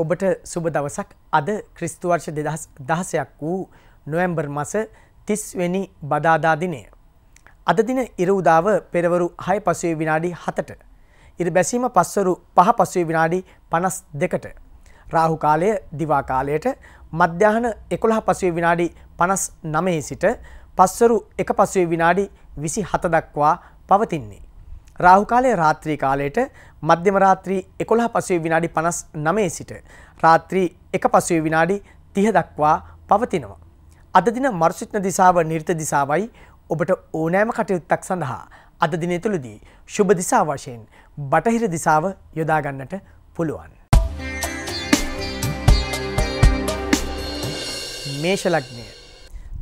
ඔබට සුබ දවසක් අද ක්‍රිස්තුවර්ෂ දෙදහස් දහසයක් වූ නොවැම්බර් මස තිස්වෙනි බදාදාදිනය. අද දින ඉරවදාව පෙරවරු හය පසුවේ විනාඩි හතට. ඉරි බැසීම පස්වරු පහ පසුවේ විනාඩි පනස් දෙකට. රාහු කාලය දිවාකාලයට මධ්‍යහන එකොළහ පසුවේ විනාඩි පනස් නමහි සිට පස්වරු එක පසුවේ විනාඩි විසි හත දක්වා පවතින්නේ. රාහු කාලයේ රාත්‍රී කාලයට මධ්‍යම රාත්‍රී 11 පසුවේ විනාඩි 59 සිට රාත්‍රී 1 පසුවේ විනාඩි 30 දක්වා පවතිනවා. අද දින මර්සිට්න දිසාව නිර්ත දිසාවයි ඔබට ඕනෑම කටයුත්තක් සඳහා අද දිනය තුළදී ශුභ දිසා වශයෙන් බටහිර දිසාව යොදා ගන්නට පුළුවන්. මේෂ ලග්නය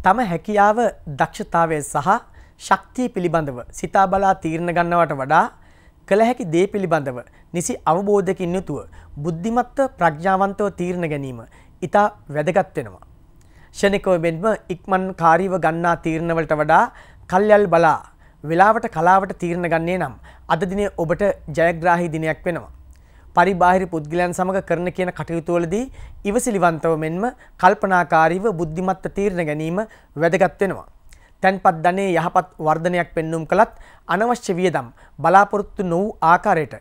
තම හැකියාව දක්ෂතාවය සහ ශක්තිය පිළිබඳව සිතා බලා තීරණ ගන්නවට වඩා කළ හැකි දේ පිළිබඳව නිසි අවබෝධකින් යුතුව බුද්ධිමත්ව ප්‍රඥාවන්තව තීරණ ගැනීම ඉතා වැදගත් වෙනවා. ෂණිකව මෙන්ම ඉක්මන් කාරීව ගන්නා තීරණවලට වඩා කල්යල් බලා වෙලාවට කලාවට තීරණ ගන්නේ නම් අද දිනේ ඔබට ජයග්‍රාහී දිනයක් වෙනවා. පරිබාහිර පුද්ගලයන් සමග කරන කියන කටයුතුවලදී ඉවසිලිවන්තව මෙන්ම කල්පනාකාරීව බුද්ධිමත්ව තීරණ ගැනීම වැදගත් වෙනවා. තැන්පත් ධනයේ යහපත් වර්ධනයක් පෙන්눔 කළත් අනවශ්‍ය වියදම් බලාපොරොත්තු නො වූ ආකාරයට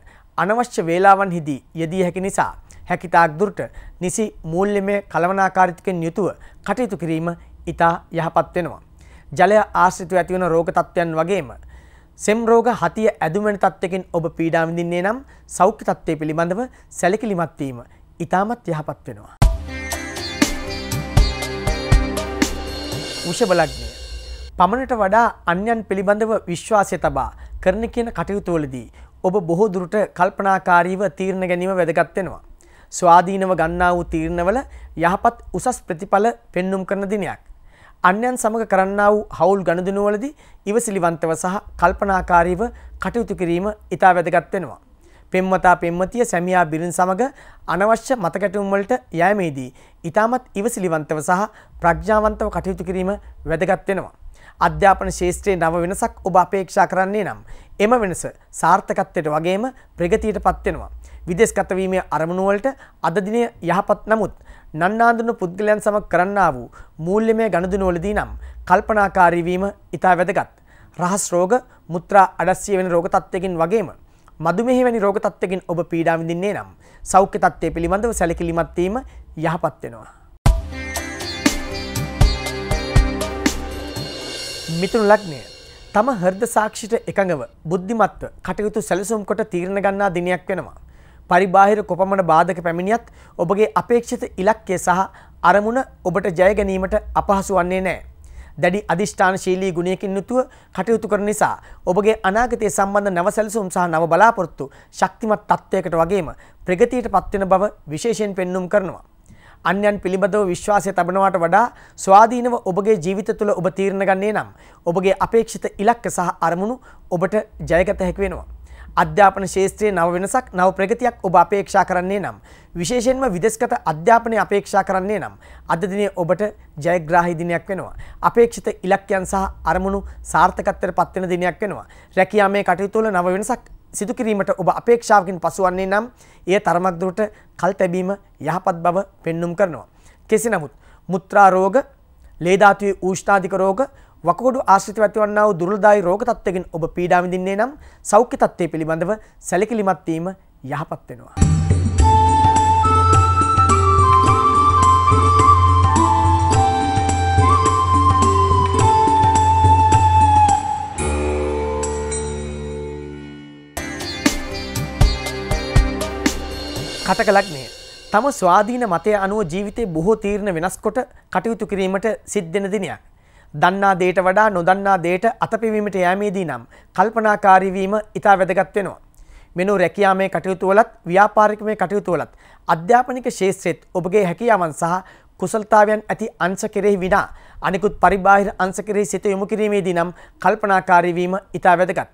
අනවශ්‍ය වේලාවන්හිදී යෙදී හැකි නිසා හැකිතාක් දුරට නිසි මූල්‍යමය කලවනාකාරීත්වයෙන් යුතුව කටයුතු කිරීම ඉතා යහපත් වෙනවා. ජලය ආශ්‍රිතව ඇතිවන රෝග තත්ත්වයන් වගේම සෙම් රෝග හතිය ඇදුමෙන තත්ත්වකින් ඔබ පීඩා විඳින්නේ නම් සෞඛ්‍ය තත්ත්වය පිළිබඳව සැලකිලිමත් වීම ඉතාමත් යහපත් වෙනවා. වෘෂභ ලග්නය පමණට වඩා අන්‍යන් පිළිබඳව විශ්වාසය තබා කරන කියන කටයුතුවලදී ඔබ බොහෝ දුරට කල්පනාකාරීව තීරණ ගැනීම වැදගත් වෙනවා. ස්වාධීනව ගන්නා වූ තීරණවල යහපත් උසස් ප්‍රතිඵල පෙන්눔 කරන දිනයක්. අන්‍යන් සමග කරන්නා වූ හවුල් ගනුදෙනුවලදී ඉවසිලිවන්තව සහ කල්පනාකාරීව කටයුතු කිරීම ඉතා වැදගත් වෙනවා. පෙම්වතා පෙම්වතිය සැමියා බිරින් සමග අනවශ්‍ය මතකැටුම් වලට යෑමේදී ඊටමත් ඉවසිලිවන්තව සහ ප්‍රඥාවන්තව කටයුතු කිරීම වැදගත් වෙනවා. අධ්‍යාපන ශේෂත්‍රයේ නව වෙනසක් ඔබ අපේක්ෂා කරන්නේ නම් එම වෙනස සාර්ථකත්වයට වගේම ප්‍රගතියට පත්වෙනවා. විදේශගත වීමේ අරමුණු වලට අද දිනය යහපත් නමුත් නන්නාඳුණු පුද්ගලයන් සමග කරන්නා වූ මූල්‍යමය ගනුදෙනුවලදී නම් කල්පනාකාරී වීම ඉතා වැදගත්. රහස් රෝග, මුත්‍රා අඩස්සිය වෙන රෝග තත්ත්වකින් වගේම මදුමෙහි වැනි රෝග තත්ත්වකින් ඔබ පීඩා විඳින්නේ නම් සෞඛ්‍ය තත්ත්වය පිළිබඳව සැලකිලිමත් වීම යහපත් වෙනවා. මිතුරු ලග්නය තම හර්ද සාක්ෂිට එකඟව බුද්ධිමත්ව කටයුතු සැලසුම් කොට තීරණ ගන්නා දිනයක් වෙනවා. පරිබාහිර කොපමණ බාධක පැමිණියත් ඔබගේ අපේක්ෂිත ඉලක්කය සහ අරමුණ ඔබට ජය ගැනීමට අපහසු වන්නේ නැහැ. දැඩි අධිෂ්ඨානශීලී ගුණයකින් යුතුව කටයුතු කරන නිසා ඔබගේ අනාගතය සම්බන්ධ නව සැලසුම් සහ නව බලාපොරොත්තු ශක්තිමත් තත්ත්වයකට වගේම ප්‍රගතියට පත්වෙන බව විශේෂයෙන් පෙන්눔 කරනවා. අන්‍යයන් පිළිබඳව විශ්වාසය තබනවාට වඩා ස්වාධීනව ඔබගේ ජීවිත තුළ ඔබ තීරණ ගන්නේ නම් ඔබගේ අපේක්ෂිත ඉලක්ක සහ අරමුණු ඔබට ජයගත හැකි වෙනවා. අධ්‍යාපන ශේත්‍රයේ නව වෙනසක් නව ප්‍රගතියක් ඔබ අපේක්ෂා කරන්නේ නම් විශේෂයෙන්ම විදේශගත අධ්‍යාපනය අපේක්ෂා කරන්නේ නම් අද දිනේ ඔබට ජයග්‍රාහී දිනයක් වෙනවා අපේක්ෂිත ඉලක්කයන් සහ අරමුණු සාර්ථකත්වයට පත්වෙන දිනයක් වෙනවා රැකියාමේ කටයුතු වල නව වෙනසක් සිදු කිරීමට ඔබ අපේක්ෂාවකින් පසුවන්නේ නම් එය තරමක් දුරට කල් තැබීම යහපත් බව පෙන්눔 කරනවා. කෙසේ නමුත් මුත්‍රා රෝග, ලේ ධාතුවේ ඌෂ්ණාධික රෝග, වකුගඩු ආශ්‍රිතව ඇතිවන්නා වූ දුර්ලභදායි රෝග තත්ත්වයෙන් ඔබ පීඩා විඳින්නේ නම් සෞඛ්‍ය තත්ත්වය පිළිබඳව සැලකිලිමත් වීම යහපත් වෙනවා. කටකලක් නෑ. තම ස්වාධීන මතය අනුව ජීවිතේ බොහෝ තීරණ වෙනස්කොට කටයුතු කිරීමට සිද්ධෙන දිනයක්. දන්නා දේට වඩා නොදන්නා දේට අතපෙවීමට යෑමේදී නම් කල්පනාකාරී වීම ඉතා වැදගත් වෙනවා. මෙනු රැකියාමේ කටයුතුවලත් ව්‍යාපාරිකමේ කටයුතුවලත් අධ්‍යාපනික ශේත්‍රෙත් ඔබගේ හැකියාවන් සහ කුසලතාවයන් ඇති අංශ කෙරෙහි විනා අනිකුත් පරිබාහිර අංශ කෙරෙහි සිත යොමු කිරීමේදී නම් කල්පනාකාරී වීම ඉතා වැදගත්.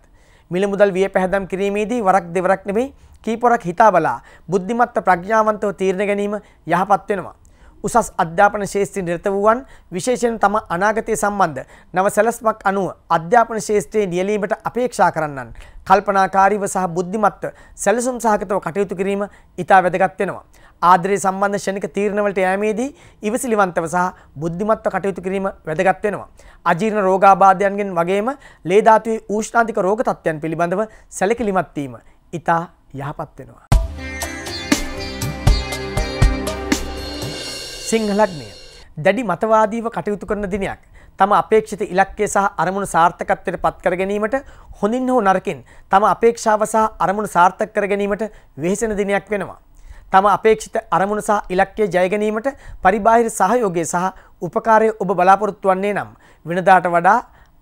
මිල මුදල් විය පැහැදම් කිරීමේදී වරක් දෙවරක් නෙමෙයි කීපොරක් හිතා බලා බුද්ධිමත්ව ප්‍රඥාවන්තව තීරණ ගැනීම යහපත් වෙනවා. උසස් අධ්‍යාපන ශේෂත්‍රයේ නිරත වූවන් විශේෂයෙන් තම අනාගතය සම්බන්ධ නව සැලැස්මක් අනුව අධ්‍යාපන ශේෂත්‍රයේ නියැලීමට අපේක්ෂා කරන්නන් කල්පනාකාරීව සහ බුද්ධිමත්ව සැලසුම් සහගතව කටයුතු කිරීම ඉතා වැදගත් වෙනවා. ආදරය සම්බන්ධ ෂණික තීරණවලට යෑමේදී ඉවසිලිවන්තව සහ බුද්ධිමත්ව කටයුතු කිරීම වැදගත් වෙනවා. අජීර්ණ රෝගාබාධයන්ගෙන් වගේම ලේ ධාතුවේ ඌෂ්ණාධික රෝග තත්ත්වයන් පිළිබඳව සැලකිලිමත් වීම ඉතා යහපත් වෙනවා. සිංහලඥය. දැඩි මතවාදීව කටයුතු කරන දිනයක්. තම අපේක්ෂිත ඉලක්කය සහ අරමුණු සාර්ථකත්වයට පත්කර ගැනීමට හොඳින් හෝ නරකින් තම අපේක්ෂාව සහ අරමුණු සාර්ථක කර ගැනීමට වෙහෙසෙන දිනයක් වෙනවා. තම අපේක්ෂිත අරමුණු සහ ඉලක්කය ජය ගැනීමට පරිබාහිර සහයෝගය සහ උපකාරය ඔබ බලාපොරොත්තු වන්නේ නම් වෙනදාට වඩා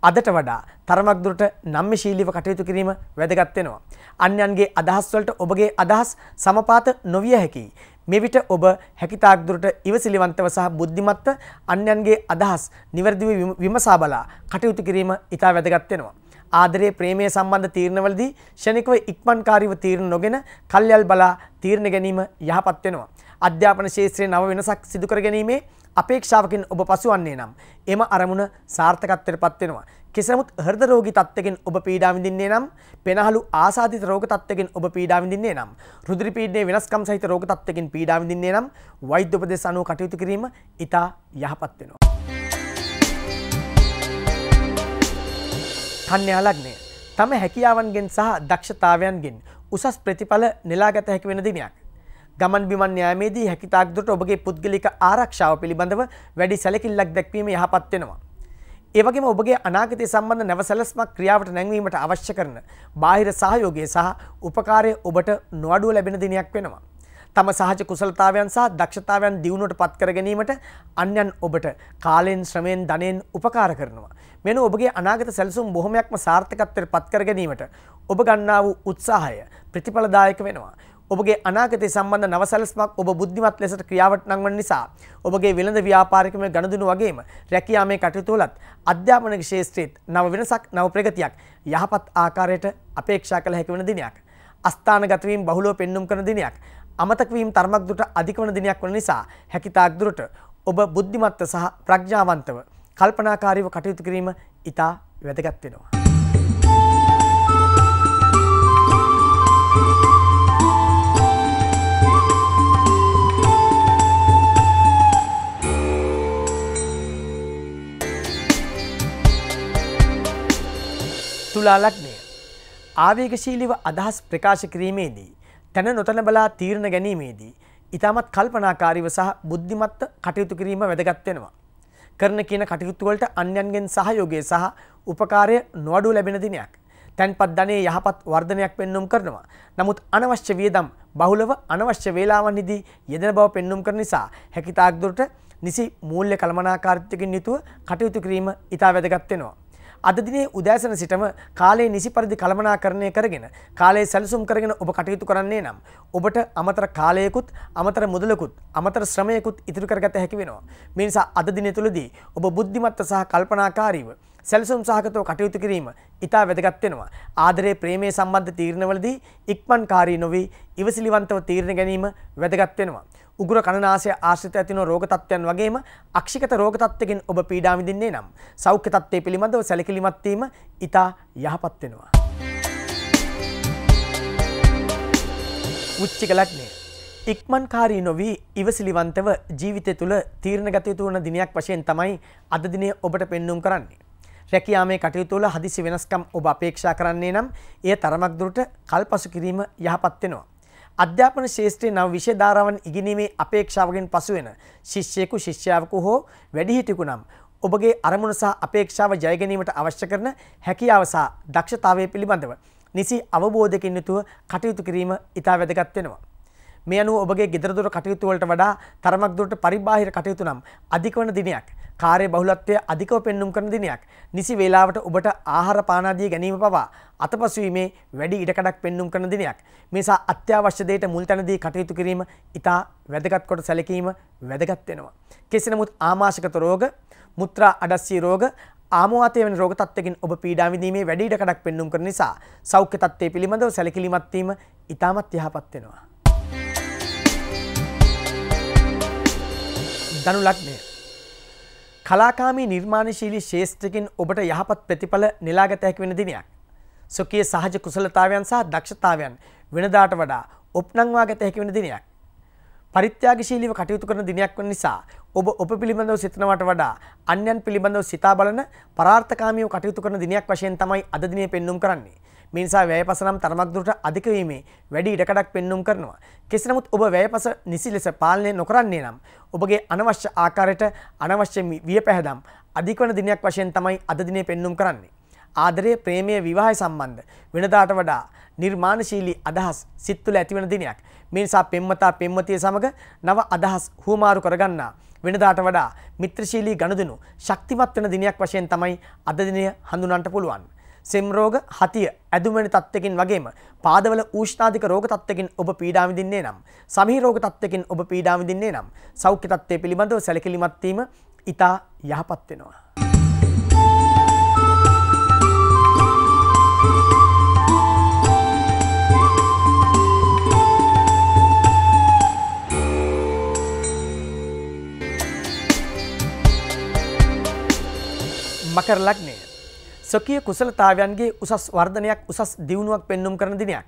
අදට වඩා තරමක් දුරට නම්‍යශීලීව කටයුතු කිරීම වැදගත් වෙනවා. අන්‍යයන්ගේ අදහස් වලට ඔබගේ අදහස් සමපාත නොවිය හැකියි. මෙවිට ඔබ හැකිතාක් දුරට ඉවසිලිවන්තව සහ බුද්ධිමත්ව අන්‍යයන්ගේ අදහස් නිවැරදිව විමසා බලා කටයුතු කිරීම ඉතා වැදගත් වෙනවා. ආදරයේ ප්‍රේමය සම්බන්ධ තීරණවලදී ෂණිකව ඉක්මන්කාරීව තීරණ නොගෙන කල්යල් බලා තීරණ ගැනීම යහපත් වෙනවා. අධ්‍යාපන ශාස්ත්‍රයේ නව වෙනසක් සිදු කර ගැනීමේ අපේක්ෂාවකින් ඔබ පසුවන්නේ නම් එම අරමුණ සාර්ථකත්වයට පත් වෙනවා. කෙසේමුත් හෘද රෝගී තත්ත්වකින් ඔබ පීඩා විඳින්නේ නම් පෙනහළු ආසාදිත රෝග තත්ත්වකින් ඔබ පීඩා විඳින්නේ නම් රුධිර පීඩනයේ වෙනස්කම් සහිත රෝග තත්ත්වකින් පීඩා විඳින්නේ නම් වෛද්‍ය උපදෙස් අනුව කටයුතු කිරීම ඊට යහපත් වෙනවා. කන්‍යා ලග්නය තම හැකියාවන්ගෙන් සහ දක්ෂතාවයන්ගෙන් උසස් ප්‍රතිඵල නෙලාගත හැකි වෙන දිනයක්. ගමන් බිමන් යාමේදී හැකිතාක් දුරට ඔබගේ පුද්ගලික ආරක්ෂාව පිළිබඳව වැඩි සැලකිල්ලක් දැක්වීම යහපත් වෙනවා. ඒ වගේම ඔබගේ අනාගතය සම්බන්ධ නැවසැලස්මක් ක්‍රියාවට නැංවීමට අවශ්‍ය කරන බාහිර සහයෝගය සහ උපකාරය ඔබට නොඅඩුව ලැබෙන දිනයක් වෙනවා. තම සහජ කුසලතාවයන් සහ දක්ෂතාවයන් දියුණුවට පත් කර ගැනීමට අන්‍යයන් ඔබට කාලයෙන් ශ්‍රමයෙන් ධනයෙන් උපකාර කරනවා. මෙන ඔබගේ අනාගත සැලසුම් බොහොමයක්ම සාර්ථකත්වයට පත් කර ගැනීමට ඔබ ගන්නා වූ උත්සාහය ප්‍රතිඵලදායක වෙනවා. ඔබගේ අනාගතය සම්බන්ධ නවසලස්මක් ඔබ බුද්ධිමත් ලෙසට ක්‍රියාවට නංවන නිසා ඔබගේ වෙළඳ ව්‍යාපාරිකමේ ගනුදෙනු වගේම රැකියාමේ කටයුතු වලත් අධ්‍යාපන ක්ෂේත්‍රයේත් නව වෙනසක් නව ප්‍රගතියක් යහපත් ආකාරයට අපේක්ෂා කළ හැකි වන දිනයක් අස්ථානගත වීම බහුලව පෙන්눔 කරන දිනයක් අමතක වීම තරමක් දුරට අධික වන දිනයක් වන නිසා හැකිතාක් දුරට ඔබ බුද්ධිමත්ව සහ ප්‍රඥාවන්තව කල්පනාකාරීව කටයුතු කිරීම ඉතා වැදගත් වෙනවා. තුලාලග්නය. ආවේගශීලිව අදහස් ප්‍රකාශ කිරීමේදී. තැන නොතන බලා තීරණ ගැනීමේදී. ඉතාමත් කල්පනාකාරීව සහ බුද්ධිමත්ත කටයුතු කිරීම වැදගත්වෙනවා. කරන කියන කටයුතුවලට අන්‍යන්ගෙන් සහයෝගේ සහ උපකාරය නොඩු ලැබෙන දිනයක්. තැන්පත් ධනය යහපත් වර්ධනයක් පෙන්නුම් කරනවා. නමුත් අනවශ්‍ය වියදම් බහුලව අනවශ්‍ය වේලාවන්හිදී යෙදෙන බව පෙන්නුම් කරන නිසා හැකිතාක් දුරට නිසි මූල්‍ය කළමනාකාරීත්වකින් යුතුව කටයුතු කිරීම ඉතා වැදගත් වෙනවා. අද දිනේ උදෑසන සිටම කාලයේ නිසි පරිදි කළමනාකරණය කරගෙන කාලයේ සැලසුම් කරගෙන ඔබ කටයුතු කරන්නේ නම් ඔබට අමතර කාලයකුත් අමතර මුදලකුත් අමතර ශ්‍රමයකුත් ඉතිරි කරගත හැකි වෙනවා. මේ නිසා අද දිනේ තුලදී ඔබ බුද්ධිමත්ව සහ කල්පනාකාරීව සැලසුම් සහගතව කටයුතු කිරීම ඉතා වැදගත් වෙනවා. ආදරේ ප්‍රේමයේ සම්බන්ධ තීරණවලදී ඉක්මන්කාරී නොවි ඉවසිලිවන්තව තීරණ ගැනීම වැදගත් වෙනවා. උගුර කණනාසය ආශ්‍රිත ඇතින රෝග තත්ත්වයන් වගේම අක්ෂිකත රෝග තත්ත්වකින් ඔබ පීඩා විඳින්නේ නම් සෞඛ්‍ය තත්ත්වය පිළිබඳව සැලකිලිමත් වීම ඉතා යහපත් වෙනවා. උච්චික ලග්නය ඉක්මන්කාරී නොවී ඉවසිලිවන්තව ජීවිතය තුළ තීරණ ගත යුතු වන දිනයක් වශයෙන් තමයි අද දිනේ ඔබට පෙන්නුම් කරන්නේ. රැකියාමේ කටයුතු වල හදිසි වෙනස්කම් ඔබ අපේක්ෂා කරන්නේ නම් එය තරමක් දුරට කල්පසු කිරීම යහපත් වෙනවා. අධ්‍යාපන ශේෂත්‍රයේ නව විෂය ධාරාවන් ඉගෙනීමේ අපේක්ෂාවකින් පසුවෙන ශිෂ්‍යයෙකු ශිෂ්‍යාවකු හෝ වැඩිහිටියෙකු නම් ඔබගේ අරමුණ සහ අපේක්ෂාව ජය ගැනීමට අවශ්‍ය කරන හැකියාව සහ දක්ෂතාවය පිළිබඳව නිසි අවබෝධයකින් යුතුව කටයුතු කිරීම ඉතා වැදගත් වෙනවා. මේ අනුව ඔබගේ ගෙදරදොර කටයුතු වලට වඩා තරමක් දුරට පරිබාහිර කටයුතු නම් අධික වන දිනයක්, කාර්ය බහුලත්වය අධිකව පෙන්눔 කරන දිනයක්, නිසි වේලාවට ඔබට ආහාර පාන ආදී ගැනීම පවා අතපසු වීමේ වැඩි ඉඩකඩක් පෙන්눔 කරන දිනයක්. මේසා අත්‍යවශ්‍ය දෙයට මුල් තැනදී කටයුතු කිරීම ඉතා වැදගත් කොට සැලකීම වැදගත් වෙනවා. කෙසේ නමුත් ආමාශගත රෝග, මුත්‍රා අඩස්සිය රෝග, ආමවාතය වෙන රෝග තත්ත්වකින් ඔබ පීඩා විඳීමේ වැඩි ඉඩකඩක් පෙන්눔 කරන නිසා සෞඛ්‍ය තත්ත්වය පිළිබඳව සැලකිලිමත් වීම ඉතාමත් යහපත් වෙනවා. දනු ලග්නය. කලාකාමී නිර්මාණශීලී ශේෂ්ත්‍රකින් ඔබට යහපත් ප්‍රතිඵල නෙලාගත හැකි වෙන දිනයක්. සොකයේ සහජ කුසලතාවයන් සහ දක්ෂතාවයන් වෙනදාට වඩා ඔප්නංවා ගත හැකි වෙන දිනයක්. පරිත්‍යාගශීලීව කටයුතු කරන දිනයක් වන නිසා ඔබ ඔප පිළිබඳව සිතනවට වඩා අන්‍යයන් පිළිබඳව සිතා බලන පරාර්ථකාමීව කටයුතු කරන දිනයක් වශයෙන් තමයි අද දිනේ පෙන්눔 කරන්නේ. මේ නිසා වැයපස නම් තරමක් දුරට අධික වීමේ වැඩි ඉඩකඩක් පෙන්눔 කරනවා. කෙසේ නමුත් ඔබ වැයපස නිසි ලෙස පාලනය නොකරන්නේ නම් ඔබගේ අනවශ්‍ය ආකාරයට අනවශ්‍ය වියපැහැදම් අධික වන දිනයක් වශයෙන් තමයි අද දිනේ පෙන්눔 කරන්නේ. ආදරය ප්‍රේමය විවාහය සම්බන්ධ වෙනදාට වඩා නිර්මාණශීලී අදහස් සිත් තුළ ඇතිවන දිනයක්. මේ නිසා පෙම්වතා පෙම්වතිය සමග නව අදහස් හුවමාරු කරගන්නා වෙනදාට වඩා මිත්‍රශීලී ගනුදෙනු ශක්තිමත් වෙන දිනයක් වශයෙන් තමයි අද දිනය හඳුනන්න පුළුවන්. සෙම්රෝග හතිය ඇදුමනි තත්වකින් වගේම පාදවල ූෂ්නාධික රෝග තත්වකින් ඔබ පීඩාවිදින්නේ නම් සමහි රෝග තත්වකින් ඔබ පීඩාවිදින්නේ නම් සෞඛ්‍ය තත්ත්වය පිළිබඳව සැලකිලිමත්වීම ඉතා යහපත් වෙනවා. මකර ලක්නේ ස්වකීය කුසලතාවයන්ගේ උසස් වර්ධනයක් උසස් දියුණුවක් පෙන්눔 කරන දිනයක්.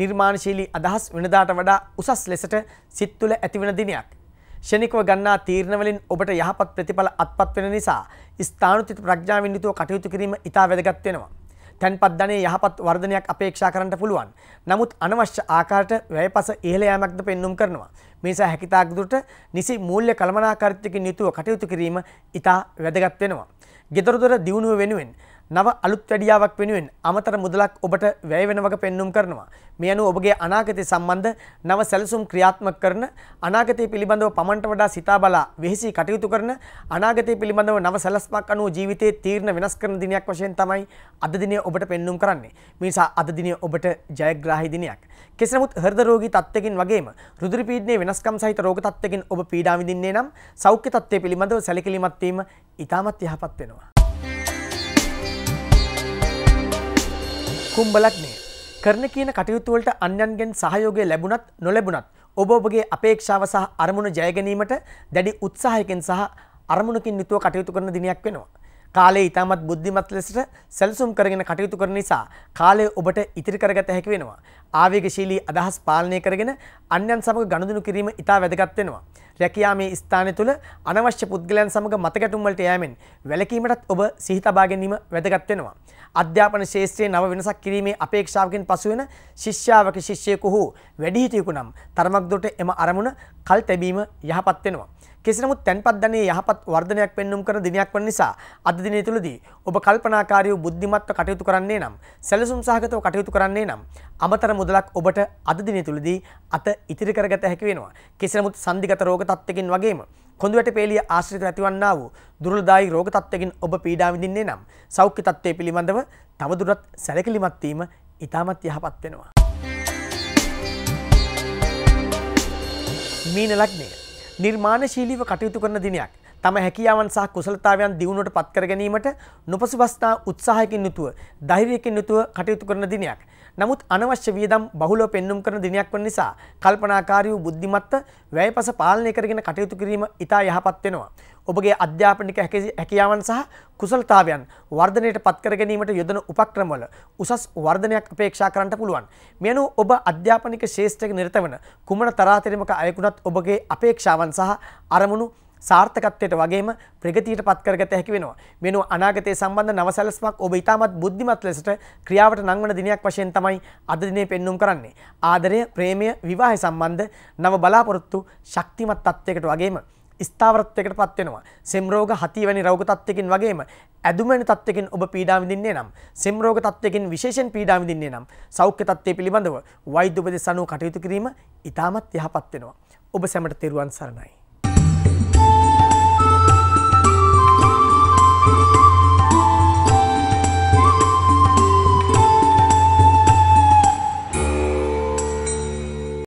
නිර්මාණශීලී අදහස් වෙනදාට වඩා උසස් ලෙසට සිත් තුළ ඇතිවන දිනයක්. ෂණිකව ගන්නා තීරණ වලින් ඔබට යහපත් ප්‍රතිඵල අත්පත් වෙන නිසා ස්ථානුතිත ප්‍රඥාවෙන් යුතුව කටයුතු කිරීම ඉතා වැදගත් වෙනවා. තැන්පත් ධනයේ යහපත් වර්ධනයක් අපේක්ෂා කරන්නට පුළුවන්. නමුත් අනවශ්‍ය ආකාරයට වැයපස ඉහළ යාමක්ද පෙන්눔 කරනවා. මේ නිසා හැකියතාක් දුරට නිසි මූල්‍ය කළමනාකාරීත්වයකින් යුතුව කටයුතු කිරීම ඉතා වැදගත් වෙනවා. ගෙදරදොර දියුණුව වෙනුවෙන් නව අලුත් වැඩියාවක් වෙනුවෙන් අමතර මුදලක් ඔබට වැය වෙන වග පෙන්눔 කරනවා. මේ අනුව ඔබගේ අනාගතය සම්බන්ධ නව සැලසුම් ක්‍රියාත්මක කරන අනාගතය පිළිබඳව පමණට වඩා සිතා බලා වෙහෙසි කටයුතු කරන අනාගතය පිළිබඳව නව සැලස්මක් අනුව ජීවිතයේ තීරණ වෙනස් කරන දිනයක් වශයෙන් තමයි අද දිනේ ඔබට පෙන්눔 කරන්නේ. මේ නිසා අද දිනේ ඔබට ජයග්‍රාහී දිනයක්. කෙසේ නමුත් හෘද රෝගී තත්ත්වකින් වගේම රුධිර පීඩනයේ වෙනස්කම් සහිත රෝග තත්ත්වකින් ඔබ පීඩා විඳින්නේ නම් සෞඛ්‍ය තත්ත්වය පිළිබඳව සැලකිලිමත් වීම ඉතාමත් යහපත් වෙනවා. කුම්බලක් නෑ. කරන කියන කටයුතුවලට අන්‍යන්ගෙන් සහයෝගය ලැබුණත් නොලැබුණත් ඔබ ඔබගේ අපේක්ෂාව සහ අරමුණු ජයගැනීමට දැඩි උත්සාහයකින් සහ අරමුණකින් යුතුව කටයුතු කරන දිනයක් වෙනවා. කාලේ ඉතාමත් බුද්ධිමත් ලෙසට සැලසුම් කරගෙන කටයුතු කරන නිසා කාලය ඔබට ඉතිරි කරගත හැකි වෙනවා. ආවේගශීලී අදහස් පාලනය කරගෙන අන්‍යන් සමග ගනුදෙනු කිරීම ඉතා වැදගත් වෙනවා. රැකියා මේ ස්ථානය තුළ අනවශ්‍ය පුද්ගලයන් සමග මතකැටුම් වලට යෑමෙන් වැළකීමටත් ඔබ සිහි තබා ගැනීම වැදගත් වෙනවා. අධ්‍යාපන ශාස්ත්‍රයේ නව වෙනසක් කිරීමේ අපේක්ෂාවකින් පසුවෙන ශිෂ්‍යාවක ශිෂ්‍යයෙකු හෝ වැඩිහිටියෙකු නම් තරමක් දුරට එම අරමුණ කල් තැබීම යහපත් වෙනවා. කෙසේ නමුත් තැන්පත් ධනයේ යහපත් වර්ධනයක් පෙන්눔 කරන දිනයක් වන නිසා අද දිනය තුළදී ඔබ කල්පනාකාරීව බුද්ධිමත්ව කටයුතු කරන්නේ නම් සැලසුම් සහගතව කටයුතු කරන්නේ නම් අමතර මුදලක් ඔබට අද දිනය තුළදී අත ඉතිරි කරගත හැකි වෙනවා. කෙසේ නමුත් සංදිගත රෝග තත්ත්වකින් වගේම කොඳුවැට පේලිය ආශ්‍රිත ඇතිවන්නා වූ දුර්ලදායි රෝග තත්ත්වකින් ඔබ පීඩා විඳින්නේ නම් සෞඛ්‍ය තත්ත්වය පිළිබඳව තවදුරටත් සැලකිලිමත් වීම ඉතාමත් යහපත් වෙනවා. මීන ලග්නය නිර්මාණශීලීව කටයුතු කරන දිනයක් තම හැකියාවන් සහ කුසලතාවයන් දියුණුවට පත්කර ගැනීමට නොපසුබස්නා උත්සාහයකින් යුතුව ධෛර්යයෙන් යුතුව කටයුතු කරන දිනයක්. නමුත් අනවශ්‍ය වියදම් බහුලව පෙන්눔 කරන දිනයක් වන නිසා කල්පනාකාරී වූ බුද්ධිමත්ත වැයපස පාලනය කරගෙන කටයුතු කිරීම ඉතා යහපත් වෙනවා. ඔබගේ අධ්‍යාපනික හැකියාවන් සහ කුසලතාවයන් වර්ධනයට පත්කර ගැනීමට යොදන උපක්‍රමවල උසස් වර්ධනයක් අපේක්ෂා කරන්නට පුළුවන්. මෙනු ඔබ අධ්‍යාපනික ශේෂ්ත්‍රයක නිරත වන කුමන තරාතිරමක අයකුණත් ඔබගේ අපේක්ෂාවන් සහ අරමුණු සාර්ථකත්වයට වගේම ප්‍රගතියට පත්කරගත හැකි වෙනවා. මෙනු අනාගතය සම්බන්ධ නවසැලස්මක් ඔබ ඉතාමත් බුද්ධිමත් ලෙසට ක්‍රියාවට නංවන දිනයක් වශයෙන් තමයි අද දිනේ පෙන්눔 කරන්නේ. ආදරය, ප්‍රේමය, විවාහය සම්බන්ධ නව බලාපොරොත්තු ශක්තිමත් තත්ත්වයකට වගේම ස්ථාවරත්වයකට පත්වෙනවා. සෙම්රෝග හති වැනි රෝග තත්ත්වකින් වගේම ඇදුමනි තත්ත්වකින් ඔබ පීඩාවිඳින්නේ නම් සෙම්රෝග තත්ත්වකින් විශේෂයෙන් පීඩාවිඳින්නේ නම් සෞඛ්‍ය තත්ත්වය පිළිබඳව වෛද්‍ය උපදෙස් අනුව කටයුතු කිරීම ඉතාමත් යහපත් වෙනවා. ඔබ සැමට තෙරුවන් සරණයි. Thank you.